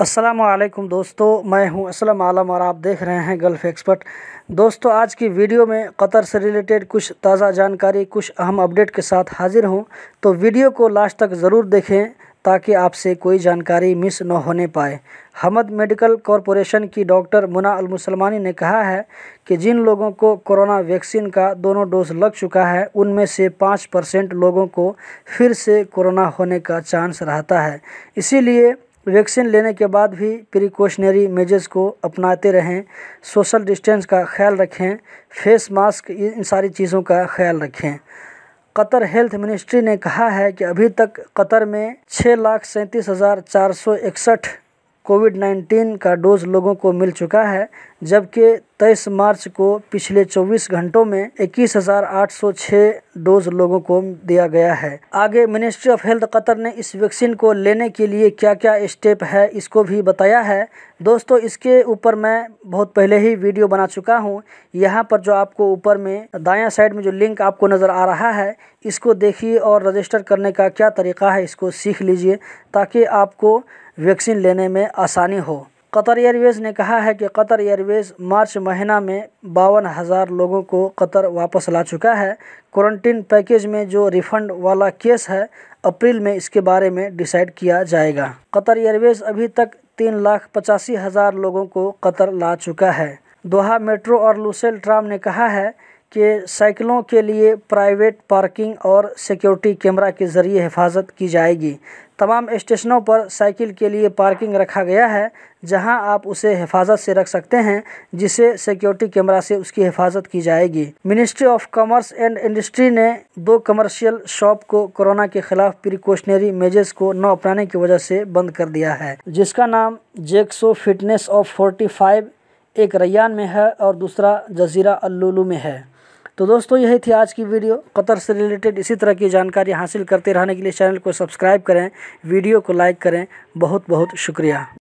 असलम दोस्तों मैं हूं असलम आलम और आप देख रहे हैं गल्फ़ एक्सपर्ट दोस्तों आज की वीडियो में कतर से रिलेटेड कुछ ताज़ा जानकारी कुछ अहम अपडेट के साथ हाजिर हूं तो वीडियो को लास्ट तक ज़रूर देखें ताकि आपसे कोई जानकारी मिस न होने पाए हमद मेडिकल कॉरपोरेशन की डॉक्टर मुना अलमुसलमानी ने कहा है कि जिन लोगों को कोरोना वैक्सीन का दोनों डोज लग चुका है उनमें से पाँच परसेंट लोगों को फिर से कोरोना होने का चांस रहता है इसीलिए वैक्सीन लेने के बाद भी प्रिकॉशनरी मेजर्स को अपनाते रहें सोशल डिस्टेंस का ख्याल रखें फेस मास्क इन सारी चीज़ों का ख्याल रखें कतर हेल्थ मिनिस्ट्री ने कहा है कि अभी तक कतर में छः लाख सैंतीस हज़ार चार सौ इकसठ कोविड नाइन्टीन का डोज लोगों को मिल चुका है जबकि तेईस मार्च को पिछले 24 घंटों में 21,806 डोज लोगों को दिया गया है आगे मिनिस्ट्री ऑफ हेल्थ कतर ने इस वैक्सीन को लेने के लिए क्या क्या स्टेप है इसको भी बताया है दोस्तों इसके ऊपर मैं बहुत पहले ही वीडियो बना चुका हूं यहां पर जो आपको ऊपर में दायां साइड में जो लिंक आपको नज़र आ रहा है इसको देखिए और रजिस्टर करने का क्या तरीका है इसको सीख लीजिए ताकि आपको वैक्सीन लेने में आसानी हो कतर एयरवेज़ ने कहा है कि कतर एयरवेज़ मार्च महीना में बावन हज़ार लोगों को कतर वापस ला चुका है क्वारंटीन पैकेज में जो रिफंड वाला केस है अप्रैल में इसके बारे में डिसाइड किया जाएगा कतर एयरवेज़ अभी तक तीन लाख पचासी हज़ार लोगों को कतर ला चुका है दोहा मेट्रो और लुसेल ट्राम ने कहा है के साइकिलों के लिए प्राइवेट पार्किंग और सिक्योरिटी कैमरा के ज़रिए हिफाजत की जाएगी तमाम स्टेशनों पर साइकिल के लिए पार्किंग रखा गया है जहां आप उसे हिफाजत से रख सकते हैं जिसे सिक्योरिटी कैमरा से उसकी हिफाजत की जाएगी ministry of commerce and industry ने दो कमर्शियल शॉप को कोरोना के खिलाफ प्रिकॉशनरी मेजर्स को न अपनाने की वजह से बंद कर दिया है जिसका नाम जेक्सो फिटनेस ऑफ फोर्टी फाइव एक रैयान में है और दूसरा जजीरा अल्लूलू में है तो दोस्तों यही थी आज की वीडियो कतर से रिलेटेड इसी तरह की जानकारी हासिल करते रहने के लिए चैनल को सब्सक्राइब करें वीडियो को लाइक करें बहुत बहुत शुक्रिया